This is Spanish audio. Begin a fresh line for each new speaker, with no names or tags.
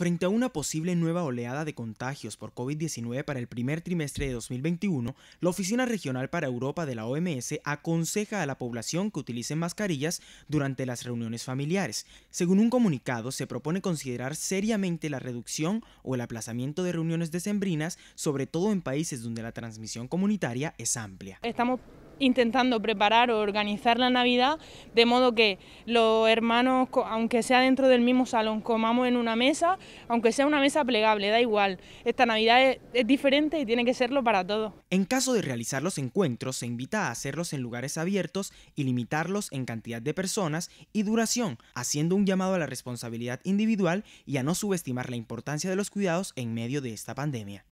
Frente a una posible nueva oleada de contagios por COVID-19 para el primer trimestre de 2021, la Oficina Regional para Europa de la OMS aconseja a la población que utilicen mascarillas durante las reuniones familiares. Según un comunicado, se propone considerar seriamente la reducción o el aplazamiento de reuniones decembrinas, sobre todo en países donde la transmisión comunitaria es amplia.
Estamos intentando preparar o organizar la Navidad de modo que los hermanos, aunque sea dentro del mismo salón, comamos en una mesa, aunque sea una mesa plegable, da igual. Esta Navidad es, diferente y tiene que serlo para todos.
En caso de realizar los encuentros, se invita a hacerlos en lugares abiertos y limitarlos en cantidad de personas y duración, haciendo un llamado a la responsabilidad individual y a no subestimar la importancia de los cuidados en medio de esta pandemia.